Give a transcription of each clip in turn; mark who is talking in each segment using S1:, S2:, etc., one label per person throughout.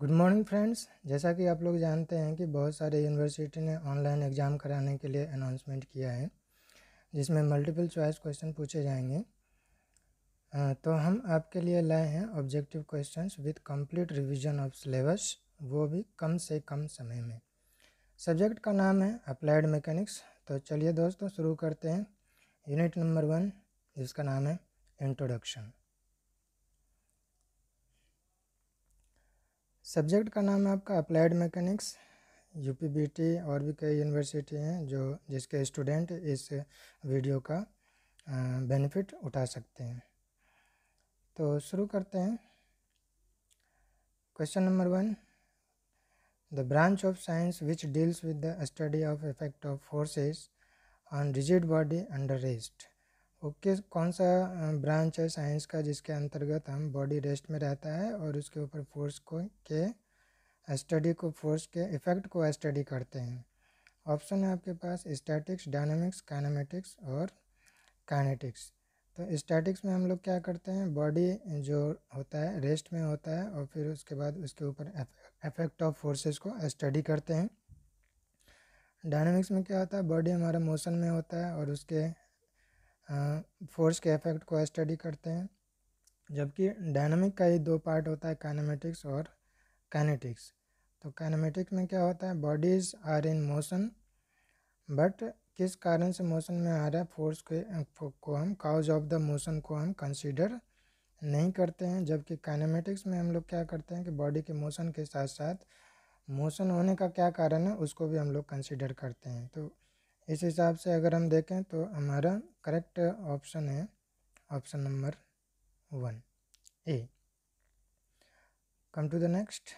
S1: good morning friends जैसा कि आप लोग जानते हैं कि बहुत सारे यूनिवर्सिटी ने ऑनलाइन एग्ज़ाम कराने के लिए अनाउंसमेंट किया है जिसमें मल्टीपल चॉइस क्वेश्चन पूछे जाएंगे तो हम आपके लिए लाए हैं objective questions with complete revision of syllabus वो भी कम से कम समय में सब्जेक्ट का नाम है अप्लाइड मैकेनिक्स तो चलिए दोस्तों शुरू करते हैं यूनिट नंबर वन जिसका नाम है इंट्रोडक्शन सब्जेक्ट का नाम है आपका अप्लाइड मैकेनिक्स यूपीबीटी और भी कई यूनिवर्सिटी हैं जो जिसके स्टूडेंट इस वीडियो का बेनिफिट उठा सकते हैं तो शुरू करते हैं question number one the branch of science which deals with the study of effect of forces on rigid body under rest okay कौन सा ब्रांच है साइंस का जिसके अंतर्गत हम बॉडी रेस्ट में रहता है और उसके ऊपर फोर्स को के स्टडी को फोर्स के इफ़ेक्ट को स्टडी करते हैं ऑप्शन है आपके पास स्टैटिक्स डायनामिक्स काइनामेटिक्स और काइनेटिक्स तो स्टैटिक्स में हम लोग क्या करते हैं बॉडी जो होता है रेस्ट में होता है और फिर उसके बाद उसके ऊपर इफेक्ट ऑफ फोर्सेस को स्टडी करते हैं डायनामिक्स में क्या होता है बॉडी हमारा मोशन में होता है और उसके फोर्स के इफेक्ट को स्टडी करते हैं जबकि डायनामिक का ही दो पार्ट होता है काइनेमेटिक्स और काइनेटिक्स तो काइनेमेटिक्स में क्या होता है bodies are in motion but किस कारण से मोशन में आ रहा है फोर्स के को हम काउज ऑफ द मोशन को हम कंसिडर नहीं करते हैं जबकि काइनेमेटिक्स में हम लोग क्या करते हैं कि बॉडी के मोशन के साथ साथ मोशन होने का क्या कारण है उसको भी हम लोग कंसिडर करते हैं तो इस हिसाब से अगर हम देखें तो हमारा करेक्ट ऑप्शन है option number one A come to the next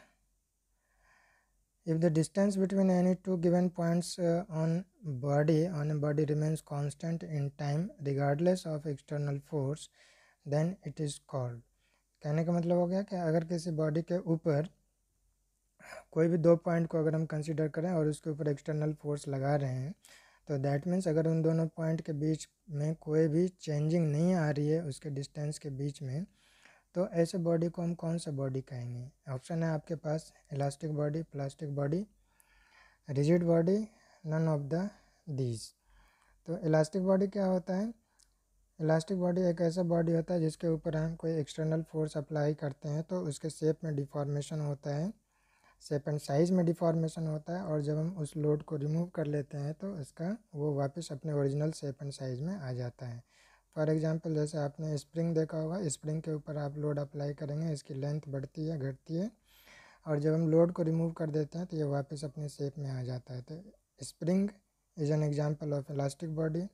S1: if the distance between any two given points on body on body remains constant in time regardless of external force then it is called कहने का मतलब हो गया कि अगर किसी body के ऊपर कोई भी दो पॉइंट को अगर हम कंसिडर करें और उसके ऊपर एक्सटर्नल फोर्स लगा रहे हैं तो दैट मीन्स अगर उन दोनों पॉइंट के बीच में कोई भी चेंजिंग नहीं आ रही है उसके डिस्टेंस के बीच में तो ऐसे बॉडी को हम कौन सा बॉडी कहेंगे ऑप्शन है आपके पास elastic body plastic body rigid body none of the these तो इलास्टिक बॉडी क्या होता है इलास्टिक बॉडी एक ऐसा बॉडी होता है जिसके ऊपर हम कोई एक्सटर्नल फोर्स अप्लाई करते हैं तो उसके शेप में डिफॉर्मेशन होता है सेप एंड साइज़ में डिफॉर्मेशन होता है और जब हम उस लोड को रिमूव कर लेते हैं तो इसका वो वापस अपने ओरिजिनल सेप एंड साइज़ में आ जाता है फॉर एग्जांपल जैसे आपने स्प्रिंग देखा होगा स्प्रिंग के ऊपर आप लोड अप्लाई करेंगे इसकी लेंथ बढ़ती है घटती है और जब हम लोड को रिमूव कर देते हैं तो ये वापस अपने सेप में आ जाता है तो spring is an example of elastic body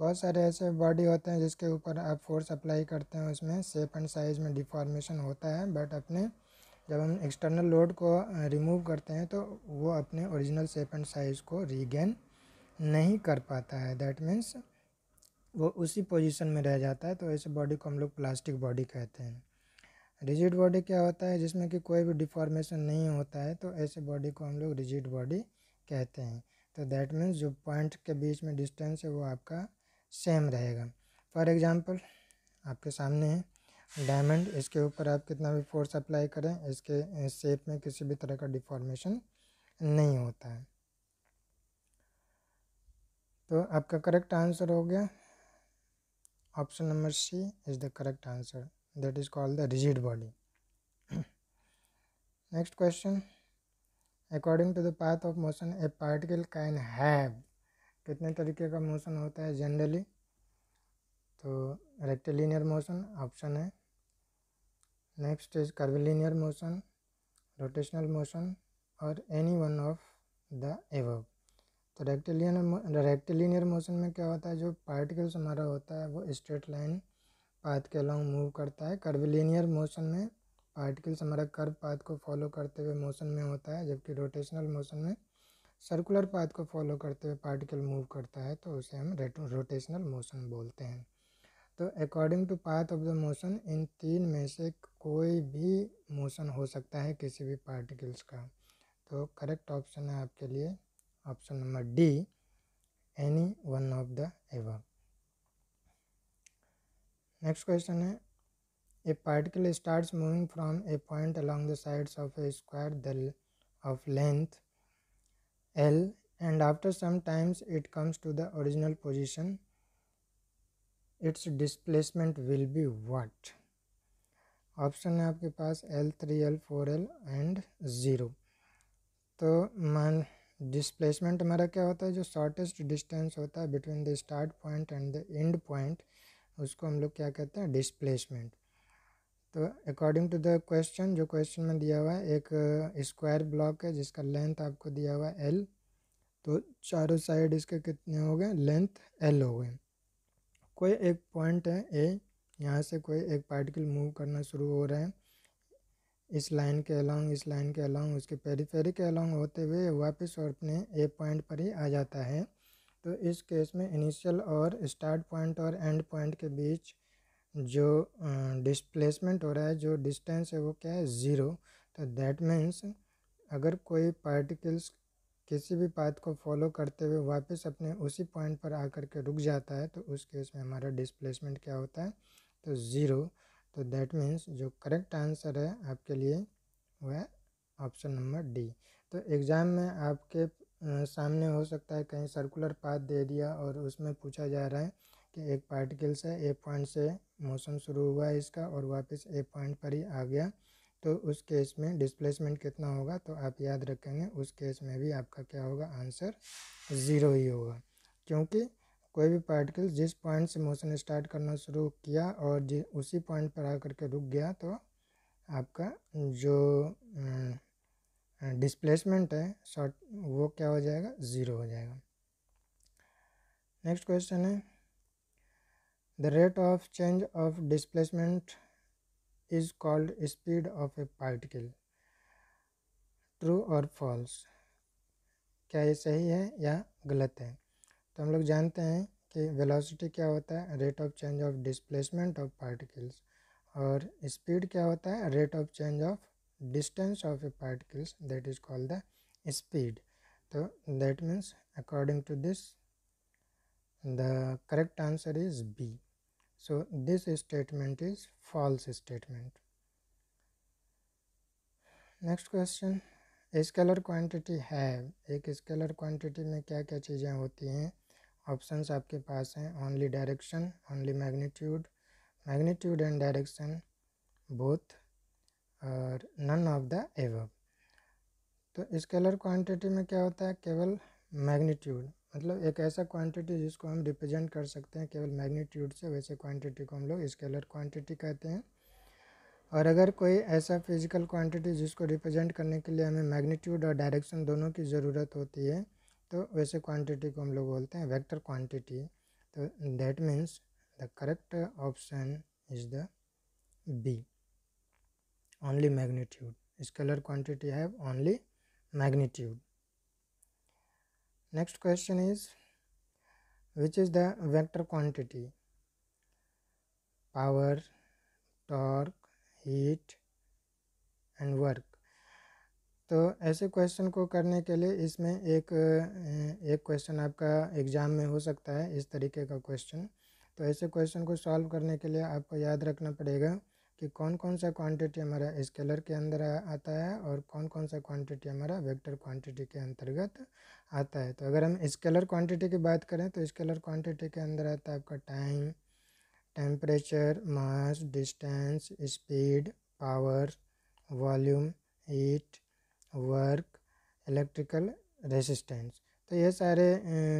S1: बहुत सारे ऐसे बॉडी होते हैं जिसके ऊपर आप फोर्स अप्लाई करते हैं उसमें सेप एंड साइज़ में डिफॉर्मेशन होता है बट अपने जब हम एक्सटर्नल लोड को रिमूव करते हैं तो वो अपने ओरिजिनल शेप एंड साइज़ को रीगेन नहीं कर पाता है दैट मीन्स वो उसी पोजीशन में रह जाता है तो ऐसे बॉडी को हम लोग प्लास्टिक बॉडी कहते हैं रिजिड बॉडी क्या होता है जिसमें कि कोई भी डिफॉर्मेशन नहीं होता है तो ऐसे बॉडी को हम लोग रिजिड बॉडी कहते हैं तो दैट मीन्स जो पॉइंट के बीच में डिस्टेंस है वो आपका सेम रहेगा फॉर एग्ज़ाम्पल आपके सामने है डायमंड इसके ऊपर आप कितना भी फोर्स अप्लाई करें इसके शेप में किसी भी तरह का डिफॉर्मेशन नहीं होता है तो आपका करेक्ट आंसर हो गया option number C is the correct answer that is called the rigid body next question according to the path of motion a particle can have कितने तरीके का मोशन होता है जनरली तो रेक्टिलिनियर मोशन ऑप्शन है next is curvilinear motion rotational motion और any one of the above तो rectilinear rectilinear motion में क्या होता है जो पार्टिकल्स हमारा होता है वो स्ट्रेट लाइन पाथ के अलॉन्ग मूव करता है कर्विलीनियर मोशन में पार्टिकल्स हमारा कर्व पाथ को फॉलो करते हुए मोशन में होता है जबकि रोटेशनल मोशन में सर्कुलर पाथ को फॉलो करते हुए पार्टिकल मूव करता है तो उसे हम रोटेशनल मोशन बोलते हैं तो according to path of the motion इन तीन में से कोई भी मोशन हो सकता है किसी भी पार्टिकल्स का तो करेक्ट ऑप्शन है आपके लिए option number D any one of the above next question है a particle starts moving from a point along the sides of a square दल of length L and after some times it comes to the original position its displacement will be what option है आपके पास L three L four L and zero तो मान displacement हमारा क्या होता है जो शॉर्टेस्ट डिस्टेंस होता है between the start point and the end point उसको हम लोग क्या कहते हैं डिस्प्लेसमेंट तो अकॉर्डिंग टू द क्वेश्चन जो क्वेश्चन में दिया हुआ है एक स्क्वायर uh, ब्लॉक है जिसका लेंथ आपको दिया हुआ है एल तो चारों साइड इसके कितने हो गए लेंथ एल हो गए कोई एक पॉइंट है ए यहाँ से कोई एक पार्टिकल मूव करना शुरू हो रहा है इस लाइन के अलाउंग इस लाइन के अलॉन्ग उसके पेरी के अलाउंग होते हुए वापस और अपने ए पॉइंट पर ही आ जाता है तो इस केस में इनिशियल और स्टार्ट पॉइंट और एंड पॉइंट के बीच जो डिस्प्लेसमेंट हो रहा है जो डिस्टेंस है वो क्या है ज़ीरो तो दैट मीन्स अगर कोई पार्टिकल्स किसी भी पाथ को फॉलो करते हुए वापस अपने उसी पॉइंट पर आकर के रुक जाता है तो उस केस में हमारा डिस्प्लेसमेंट क्या होता है तो ज़ीरो तो दैट मीन्स जो करेक्ट आंसर है आपके लिए वह है ऑप्शन नंबर डी तो एग्ज़ाम में आपके सामने हो सकता है कहीं सर्कुलर पाथ दे दिया और उसमें पूछा जा रहा है कि एक पार्टिकल से ए पॉइंट से मौसम शुरू हुआ है इसका और वापस ए पॉइंट पर ही आ गया तो उस केस में डिस्प्लेसमेंट कितना होगा तो आप याद रखेंगे उस केस में भी आपका क्या होगा आंसर ज़ीरो ही होगा क्योंकि कोई भी पार्टिकल जिस पॉइंट से मोशन स्टार्ट करना शुरू किया और जिस उसी पॉइंट पर आकर के रुक गया तो आपका जो अं, डिस्प्लेसमेंट है शॉर्ट वो क्या हो जाएगा ज़ीरो हो जाएगा नेक्स्ट क्वेश्चन है the rate of change of displacement is called speed of a particle true और फॉल्स क्या ये सही है या गलत है तो हम लोग जानते हैं कि वेलोसिटी क्या होता है rate of change of displacement of particles और स्पीड क्या होता है rate of change of distance of a particles that is called the speed तो that means according to this the correct answer is B so this statement is false statement next question scalar quantity है एक scalar quantity में क्या क्या चीज़ें होती हैं options आपके पास हैं only direction only magnitude magnitude and direction both और नन ऑफ द एवब तो स्केलर क्वांटिटी में क्या होता है केवल मैग्नीट्यूड मतलब एक ऐसा क्वांटिटी जिसको हम रिप्रेजेंट कर सकते हैं केवल मैग्नीट्यूड से वैसे क्वांटिटी को हम लोग स्केलर क्वांटिटी कहते हैं और अगर कोई ऐसा फिजिकल क्वांटिटी जिसको रिप्रेजेंट करने के लिए हमें मैग्नीट्यूड और डायरेक्शन दोनों की ज़रूरत होती है तो वैसे क्वांटिटी को हम लोग बोलते हैं वेक्टर क्वांटिटी तो that means the correct option is the B only magnitude scalar quantity have only magnitude next question is which is the vector quantity power torque heat and work तो ऐसे question को करने के लिए इसमें एक एक क्वेश्चन आपका एग्ज़ाम में हो सकता है इस तरीके का क्वेश्चन तो ऐसे क्वेश्चन को सॉल्व करने के लिए आपको याद रखना पड़ेगा कि कौन कौन सा क्वांटिटी हमारा स्केलर के अंदर आता है और कौन कौन सा क्वांटिटी हमारा वेक्टर क्वांटिटी के अंतर्गत आता है तो अगर हम स्केलर क्वांटिटी की बात करें तो स्केलर क्वांटिटी के अंदर आता है आपका time temperature mass distance speed power volume heat work electrical resistance तो ये सारे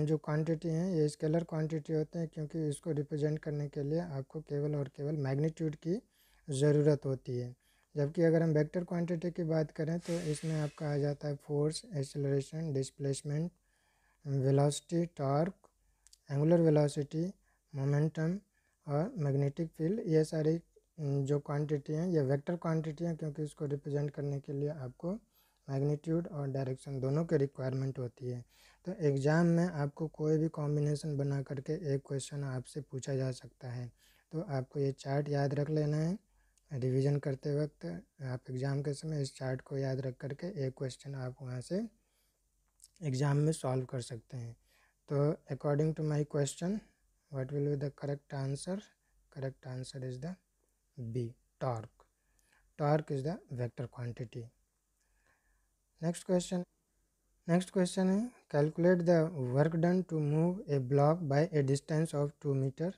S1: जो क्वांटिटी हैं ये स्केलर क्वांटिटी होते हैं क्योंकि इसको रिप्रेजेंट करने के लिए आपको केवल और केवल मैग्नीट्यूड की ज़रूरत होती है जबकि अगर हम वेक्टर क्वांटिटी की बात करें तो इसमें आपका आ जाता है force acceleration displacement velocity torque angular velocity momentum और मैग्नेटिक फील्ड ये सारी जो क्वांटिटी हैं ये वेक्टर क्वांटिटी हैं क्योंकि इसको रिप्रेजेंट करने के लिए आपको मैग्नीट्यूड और डायरेक्शन दोनों की रिक्वायरमेंट होती है तो एग्ज़ाम में आपको कोई भी कॉम्बिनेशन बना करके एक क्वेश्चन आपसे पूछा जा सकता है तो आपको ये चार्ट याद रख लेना है रिवीजन करते वक्त आप एग्ज़ाम के समय इस चार्ट को याद रख कर के एक क्वेश्चन आप वहाँ से एग्ज़ाम में सॉल्व कर सकते हैं तो according to my question what will be the correct answer correct answer is the B torque torque is the vector quantity next question next question है calculate the work done to move a block by a distance of two metre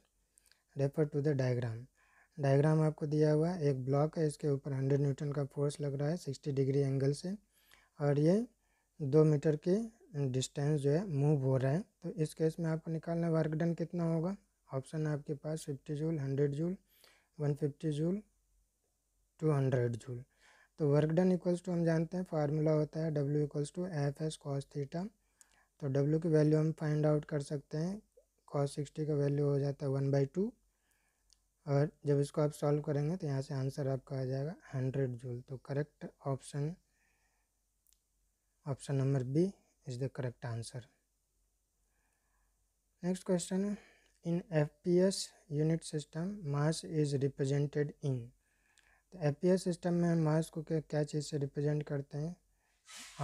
S1: refer to the diagram diagram आपको दिया हुआ है एक block है इसके ऊपर hundred Newton का फोर्स लग रहा है सिक्सटी डिग्री एंगल से और ये दो मीटर के डिस्टेंस जो है मूव हो रहा है तो इस केस में आपको निकालना है वर्क डन कितना होगा ऑप्शन है आपके पास fifty joule hundred joule one fifty joule two hundred joule तो वर्क डन इक्वल्स टू हम जानते हैं फार्मूला होता है W equals to F S cos theta तो डब्ल्यू की वैल्यू हम फाइंड आउट कर सकते हैं कॉस सिक्सटी का वैल्यू हो जाता है वन बाई टू और जब इसको आप सॉल्व करेंगे तो यहाँ से आंसर आपका आ जाएगा हंड्रेड जूल तो correct option option number B is the correct answer next question in F P S unit system mass is represented in तो एफ पी एस सिस्टम में हम मास को क्या क्या चीज़ से रिप्रेजेंट करते हैं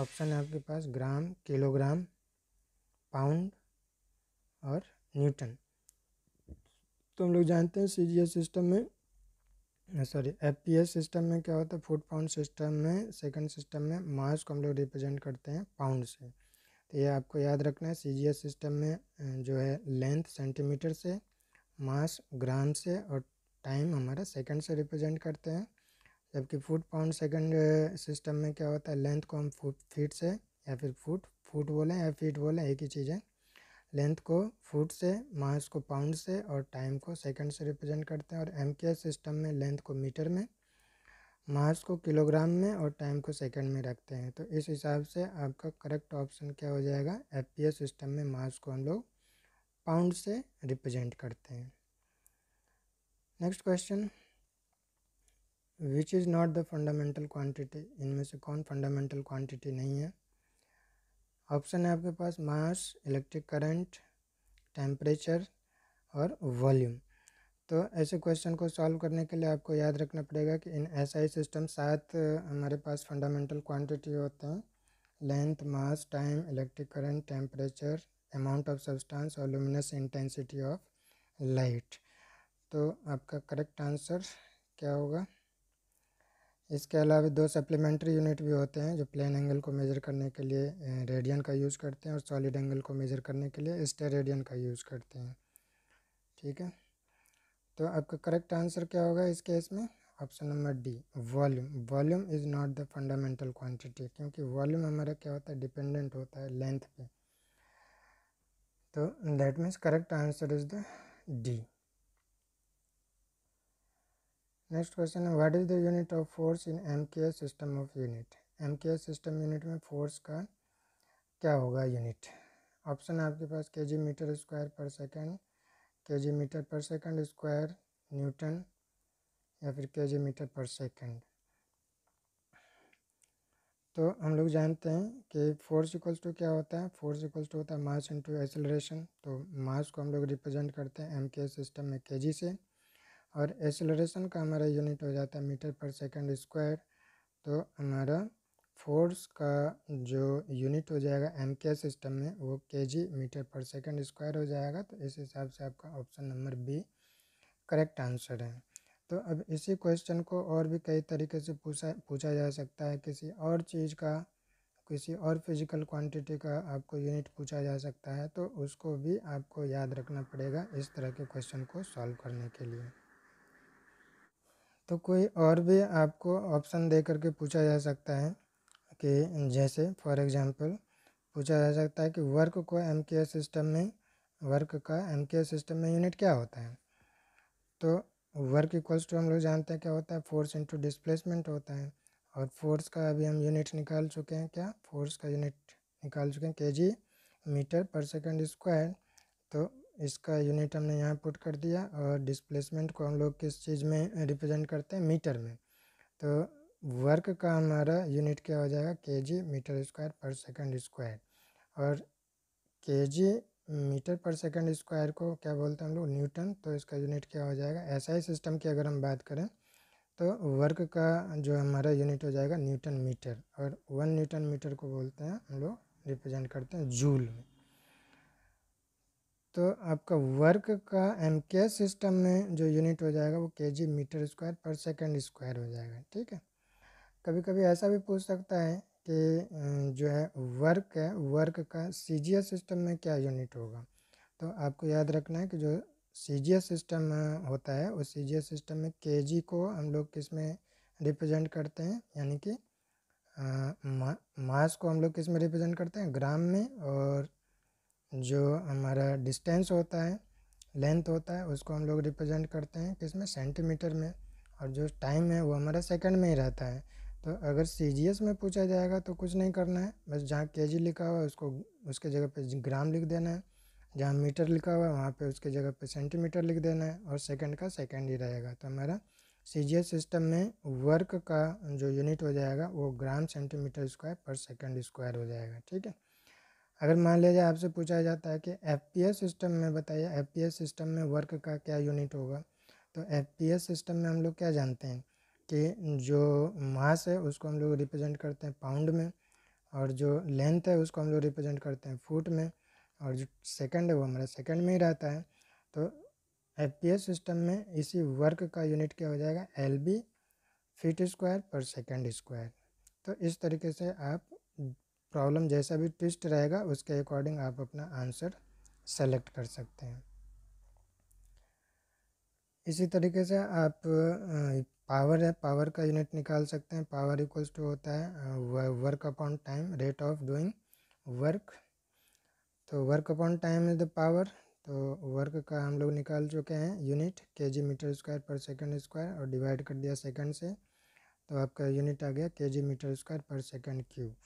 S1: ऑप्शन है आपके पास ग्राम किलोग्राम पाउंड और न्यूटन तो हम लोग जानते हैं सी सिस्टम में सॉरी एफ सिस्टम में क्या होता है फुट पाउंड सिस्टम में सेकंड सिस्टम में मास को हम लोग रिप्रेजेंट करते हैं पाउंड से तो ये आपको याद रखना है सी सिस्टम में जो है लेंथ सेंटीमीटर से मास ग्राम से और टाइम हमारा सेकंड से रिप्रेजेंट करते हैं जबकि फुट पाउंड सेकंड सिस्टम में क्या होता है लेंथ को हम फुट फीट से या फिर फुट फुट बोलें या फीट बोलें एक ही चीज़ है लेंथ को फुट से मास को पाउंड से और टाइम को सेकंड से रिप्रेजेंट करते हैं और एम सिस्टम में लेंथ को मीटर में मास को किलोग्राम में और टाइम को सेकंड में रखते हैं तो इस हिसाब से आपका करेक्ट ऑप्शन क्या हो जाएगा एफ सिस्टम में मास को हम लोग पाउंड से रिप्रेजेंट करते हैं next question which is not the fundamental quantity इनमें से कौन फंडामेंटल क्वांटिटी नहीं है ऑप्शन है आपके पास मास इलेक्ट्रिक करंट टेम्परेचर और वॉल्यूम तो ऐसे क्वेश्चन को सॉल्व करने के लिए आपको याद रखना पड़ेगा कि इन एसआई सिस्टम सात हमारे पास फंडामेंटल क्वांटिटी होते हैं length mass time electric current temperature amount of substance और लुमिनस इंटेंसिटी ऑफ लाइट तो आपका करेक्ट आंसर क्या होगा इसके अलावा दो सप्लीमेंट्री यूनिट भी होते हैं जो प्लेन एंगल को मेज़र करने के लिए रेडियन का यूज़ करते हैं और सॉलिड एंगल को मेज़र करने के लिए स्टे रेडियन का यूज़ करते हैं ठीक है तो आपका करेक्ट आंसर क्या होगा इस केस में option number D volume volume is not the fundamental quantity क्योंकि वॉल्यूम हमारा क्या होता है डिपेंडेंट होता है लेंथ पे तो that means correct answer is the D next question है what is the unit of force in M K system of unit M K system unit में फोर्स का क्या होगा यूनिट ऑप्शन आपके पास के जी मीटर स्क्वायर पर second K G metre पर second square newton या फिर के जी मीटर पर सेकेंड तो हम लोग जानते हैं कि फोर्स इक्वल्स टू क्या होता है फोर्स इक्वल्स टू होता है मास इनटू एक्सेलरेशन तो मास को हम लोग रिप्रेजेंट करते हैं एम के सिस्टम में के जी से और एसलरेशन का हमारा यूनिट हो जाता है मीटर पर सेकंड स्क्वायर तो हमारा फोर्स का जो यूनिट हो जाएगा एम के सिस्टम में वो के जी मीटर पर सेकंड स्क्वायर हो जाएगा तो इस हिसाब से आपका option number B correct answer है तो अब इसी क्वेश्चन को और भी कई तरीके से पूछा पूछा जा सकता है किसी और चीज़ का किसी और फिजिकल क्वांटिटी का आपको यूनिट पूछा जा सकता है तो उसको भी आपको याद रखना पड़ेगा इस तरह के क्वेश्चन को सॉल्व करने के लिए तो कोई और भी आपको ऑप्शन दे करके पूछा जा सकता है कि जैसे फॉर एग्ज़ाम्पल पूछा जा सकता है कि वर्क को एम सिस्टम में वर्क का एम सिस्टम में यूनिट क्या होता है तो वर्क इक्वल्स टू हम लोग जानते हैं क्या होता है फोर्स इंटू डिस्प्लेसमेंट होता है और फोर्स का अभी हम यूनिट निकाल चुके हैं क्या फोर्स का यूनिट निकाल चुके हैं के जी मीटर पर सेकेंड स्क्वायर तो इसका यूनिट हमने यहाँ पुट कर दिया और डिस्प्लेसमेंट को हम लोग किस चीज़ में रिप्रेजेंट करते हैं मीटर में तो वर्क का हमारा यूनिट क्या हो जाएगा के जी मीटर स्क्वायर पर सेकंड स्क्वायर और के जी मीटर पर सेकंड स्क्वायर को क्या बोलते हैं हम लोग न्यूटन तो इसका यूनिट क्या हो जाएगा ऐसा ही सिस्टम की अगर हम बात करें तो वर्क का जो हमारा यूनिट हो जाएगा न्यूटन मीटर और वन न्यूटन मीटर को बोलते हैं हम लोग रिप्रेजेंट करते हैं जूल में तो आपका वर्क का एम के सिस्टम में जो यूनिट हो जाएगा वो के जी मीटर स्क्वायर पर सेकेंड स्क्वायर हो जाएगा ठीक है कभी कभी ऐसा भी पूछ सकता है कि जो है वर्क है वर्क का सी जी एस सिस्टम में क्या यूनिट होगा तो आपको याद रखना है कि जो सी जी एस सिस्टम होता है उस सी जी सिस्टम में के जी को हम लोग किस में रिप्रजेंट करते हैं यानी कि मास को हम लोग किस में रिप्रजेंट करते हैं ग्राम में और जो हमारा डिस्टेंस होता है लेंथ होता है उसको हम लोग रिप्रेजेंट करते हैं किसमें सेंटीमीटर में और जो टाइम है वो हमारा सेकंड में ही रहता है तो अगर सी में पूछा जाएगा तो कुछ नहीं करना है बस जहाँ के लिखा हुआ है उसको उसके जगह पर ग्राम लिख देना है जहाँ मीटर लिखा हुआ है वहाँ पे उसके जगह पे सेंटीमीटर लिख देना है और सेकंड का सेकंड ही रहेगा तो हमारा सी सिस्टम में वर्क का जो यूनिट हो जाएगा वो ग्राम सेंटीमीटर स्क्वायर पर सेकेंड स्क्वायर हो जाएगा ठीक है अगर मान लिया जाए आपसे पूछा जाता है कि एफ सिस्टम में बताइए एफ सिस्टम में वर्क का क्या यूनिट होगा तो एफ सिस्टम में हम लोग क्या जानते हैं कि जो मास है उसको हम लोग रिप्रेजेंट करते हैं पाउंड में और जो लेंथ है उसको हम लोग रिप्रेजेंट करते हैं फुट में और जो सेकंड है वो हमारा सेकंड में ही रहता है तो एफ सिस्टम में इसी वर्क का यूनिट क्या हो जाएगा एल फीट स्क्वायर पर सेकेंड स्क्वायर तो इस तरीके से आप प्रॉब्लम जैसा भी ट्विस्ट रहेगा उसके अकॉर्डिंग आप अपना आंसर सेलेक्ट कर सकते हैं इसी तरीके से आप पावर है पावर का यूनिट निकाल सकते हैं पावर इक्वल्स टू होता है work upon time rate of doing work तो work upon time is the power तो वर्क का हम लोग निकाल चुके हैं unit K G metre square पर सेकंड स्क्वायर और डिवाइड कर दिया सेकंड से तो आपका यूनिट आ गया के जी मीटर स्क्वायर पर सेकंड क्यूब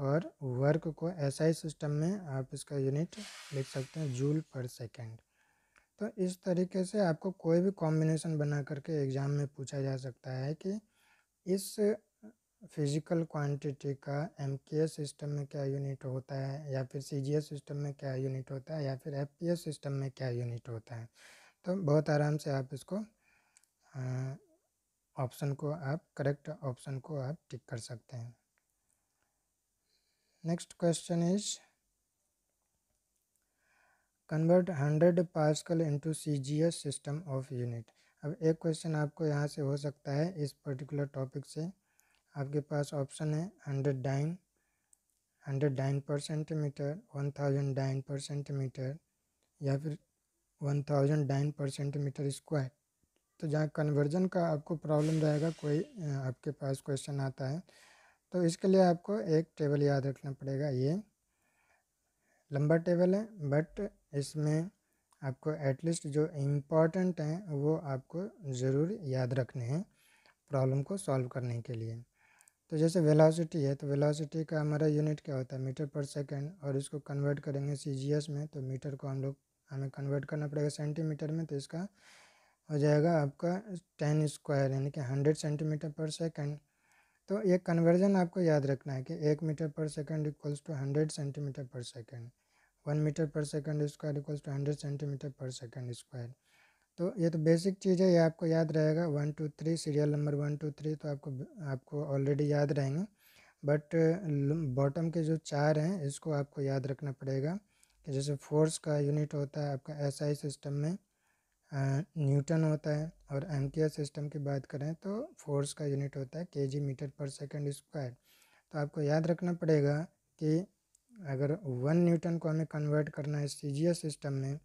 S1: और वर्क को एसआई सिस्टम में आप इसका यूनिट लिख सकते हैं जूल पर सेकेंड तो इस तरीके से आपको कोई भी कॉम्बिनेशन बना करके एग्ज़ाम में पूछा जा सकता है कि इस फिज़िकल क्वांटिटी का एम सिस्टम में क्या यूनिट होता है या फिर सी सिस्टम में क्या यूनिट होता है या फिर एफ सिस्टम में क्या यूनिट होता है तो बहुत आराम से आप इसको ऑप्शन को आप करेक्ट ऑप्शन को आप टिक कर सकते हैं next question is convert hundred pascal into C G S system of unit अब एक क्वेश्चन आपको यहाँ से हो सकता है इस पर्टिकुलर टॉपिक से आपके पास ऑप्शन है हंड्रेड डाइन हंड्रेड डाइन पर सेंटीमीटर वन थाउजेंड डाइन पर सेंटीमीटर या फिर वन थाउजेंड डाइन पर सेंटीमीटर स्क्वायर तो जहाँ कन्वर्जन का आपको प्रॉब्लम रहेगा कोई आपके पास क्वेश्चन आता है तो इसके लिए आपको एक टेबल याद रखना पड़ेगा ये लंबा टेबल है बट इसमें आपको एटलीस्ट जो इम्पॉर्टेंट हैं वो आपको ज़रूर याद रखने हैं प्रॉब्लम को सॉल्व करने के लिए तो जैसे वेलोसिटी है तो वेलोसिटी का हमारा यूनिट क्या होता है मीटर पर सेकंड और इसको कन्वर्ट करेंगे सीजीएस में तो मीटर को हम लोग हमें कन्वर्ट करना पड़ेगा सेंटीमीटर में तो इसका हो जाएगा आपका टेन स्क्वायर यानी कि हंड्रेड सेंटीमीटर पर सेकंड तो ये कन्वर्जन आपको याद रखना है कि एक मीटर पर second equals to hundred centimetre पर सेकंड वन मीटर पर second square equals to hundred centimetre पर सेकंड स्क्वायर तो ये तो बेसिक चीज़ है ये आपको याद रहेगा one two three serial number one two three तो आपको आपको ऑलरेडी याद रहेंगे बट बॉटम के जो चार हैं इसको आपको याद रखना पड़ेगा कि जैसे फोर्स का यूनिट होता है आपका एसआई SI सिस्टम में न्यूटन होता है और एम्पियर सिस्टम की बात करें तो फोर्स का यूनिट होता है के जी मीटर पर सेकेंड स्क्वायर तो आपको याद रखना पड़ेगा कि अगर वन न्यूटन को हमें कन्वर्ट करना है सी सिस्टम में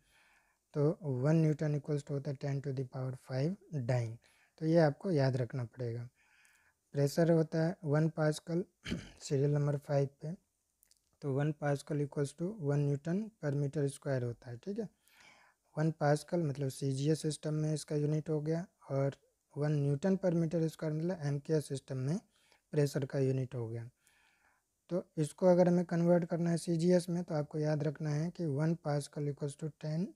S1: तो वन न्यूटन इक्वल्स टू होता है ten to the power five dyne तो ये आपको याद रखना पड़ेगा प्रेशर होता है one pascal serial number five पे तो one pascal equals to one newton पर मीटर स्क्वायर होता है ठीक है वन पास्कल मतलब सी सिस्टम में इसका यूनिट हो गया और वन न्यूटन पर मीटर स्क्वायर मतलब एम सिस्टम में प्रेशर का यूनिट हो गया तो इसको अगर हमें कन्वर्ट करना है सी में तो आपको याद रखना है कि one pascal equals to ten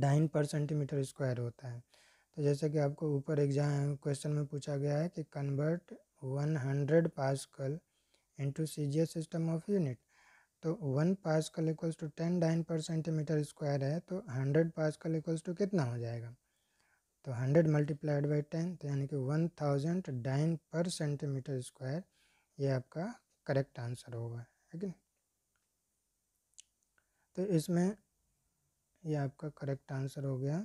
S1: dyne पर सेंटीमीटर स्क्वायर होता है तो जैसे कि आपको ऊपर एग्जाम क्वेश्चन में पूछा गया है कि convert one hundred pascal into C system of unit तो one pascal equals to ten dyne पर सेंटीमीटर स्क्वायर है तो hundred pass pascal equals to कितना हो जाएगा तो हंड्रेड मल्टीप्लाइड बाई टेन तो यानी कि वन थाउजेंड डाइन पर सेंटीमीटर स्क्वायर ये आपका करेक्ट आंसर होगा है कि तो इसमें ये आपका करेक्ट आंसर हो गया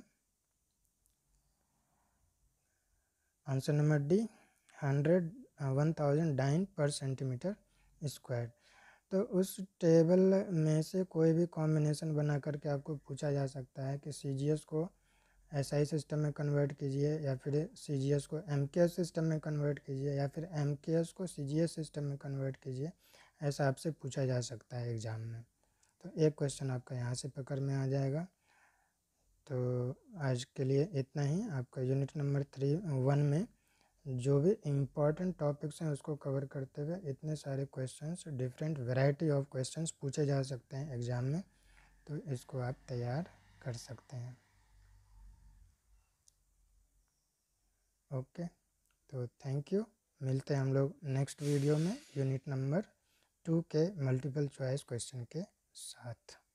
S1: answer number D hundred one thousand dyne पर सेंटीमीटर स्क्वायर तो उस टेबल में से कोई भी कॉम्बिनेशन बना करके आपको पूछा जा सकता है कि सी को एस SI सिस्टम में कन्वर्ट कीजिए या फिर सी को एम सिस्टम में कन्वर्ट कीजिए या फिर एम को सी सिस्टम में कन्वर्ट कीजिए ऐसा आपसे पूछा जा सकता है एग्ज़ाम में तो एक क्वेश्चन आपका यहाँ से पकड़ में आ जाएगा तो आज के लिए इतना ही आपका यूनिट नंबर थ्री वन में जो भी इम्पॉर्टेंट टॉपिक्स हैं उसको कवर करते हुए इतने सारे questions different variety of questions पूछे जा सकते हैं एग्ज़ाम में तो इसको आप तैयार कर सकते हैं ओके okay, तो थैंक यू मिलते हैं हम लोग नेक्स्ट वीडियो में यूनिट नंबर टू के मल्टीपल चॉइस क्वेश्चन के साथ